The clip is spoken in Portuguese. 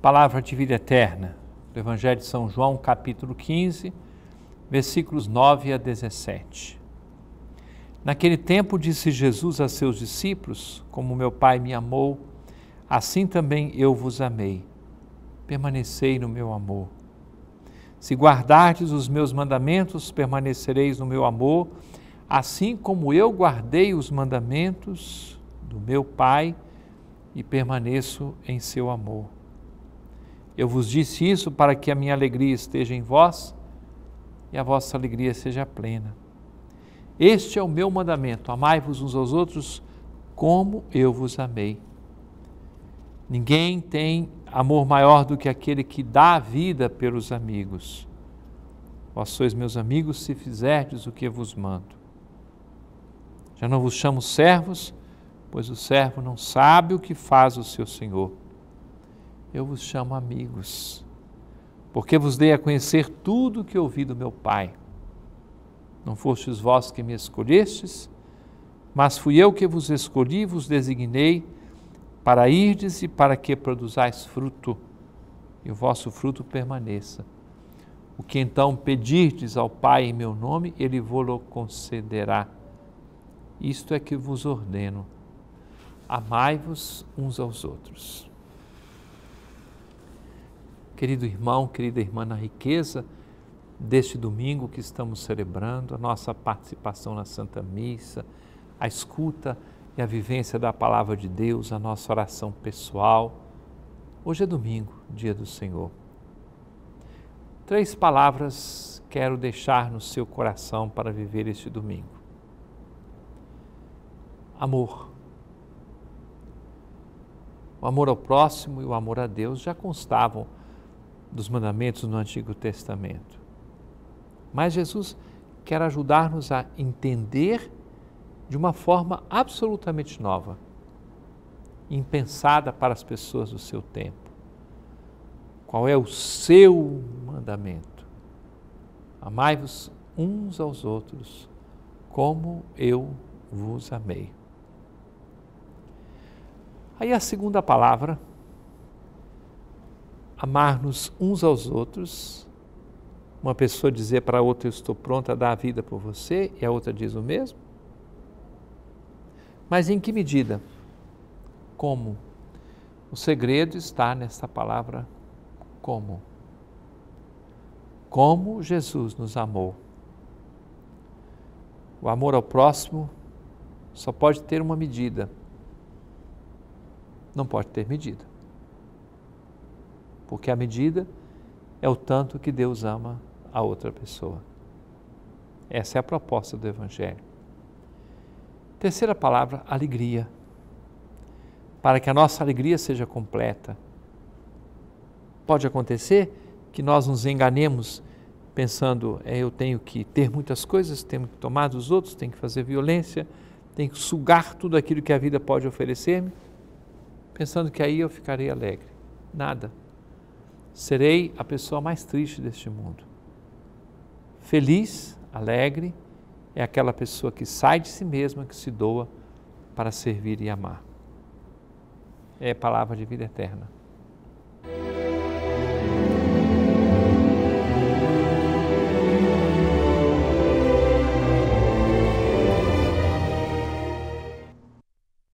Palavra de vida eterna, do Evangelho de São João, capítulo 15, versículos 9 a 17. Naquele tempo disse Jesus a seus discípulos: Como meu Pai me amou, assim também eu vos amei. Permanecei no meu amor. Se guardardes os meus mandamentos, permanecereis no meu amor, assim como eu guardei os mandamentos do meu Pai e permaneço em seu amor. Eu vos disse isso para que a minha alegria esteja em vós e a vossa alegria seja plena. Este é o meu mandamento: amai-vos uns aos outros como eu vos amei. Ninguém tem amor maior do que aquele que dá a vida pelos amigos. Vós sois meus amigos se fizerdes o que vos mando. Já não vos chamo servos, pois o servo não sabe o que faz o seu senhor eu vos chamo amigos, porque vos dei a conhecer tudo o que ouvi do meu Pai. Não fostes vós que me escolhestes, mas fui eu que vos escolhi e vos designei para irdes e para que produzais fruto, e o vosso fruto permaneça. O que então pedirdes ao Pai em meu nome, ele vos lo concederá. Isto é que vos ordeno: amai-vos uns aos outros querido irmão, querida irmã, na riqueza deste domingo que estamos celebrando, a nossa participação na Santa Missa, a escuta e a vivência da palavra de Deus, a nossa oração pessoal. Hoje é domingo, dia do Senhor. Três palavras quero deixar no seu coração para viver este domingo: amor. O amor ao próximo e o amor a Deus já constavam dos mandamentos no Antigo Testamento. Mas Jesus quer ajudar-nos a entender de uma forma absolutamente nova, impensada para as pessoas do seu tempo. Qual é o seu mandamento? Amai-vos uns aos outros, como eu vos amei. Aí a segunda palavra amar-nos uns aos outros. Uma pessoa dizer para a outra: Eu estou pronta a dar a vida por você, e a outra diz o mesmo. Mas em que medida? Como? O segredo está nesta palavra como. Como Jesus nos amou. O amor ao próximo só pode ter uma medida. Não pode ter medida porque a medida é o tanto que Deus ama a outra pessoa. Essa é a proposta do Evangelho. Terceira palavra, alegria. Para que a nossa alegria seja completa. Pode acontecer que nós nos enganemos pensando, é, eu tenho que ter muitas coisas, tenho que tomar dos outros, tenho que fazer violência, tenho que sugar tudo aquilo que a vida pode oferecer-me, pensando que aí eu ficarei alegre. Nada serei a pessoa mais triste deste mundo. Feliz, alegre, é aquela pessoa que sai de si mesma, que se doa para servir e amar. É palavra de vida eterna.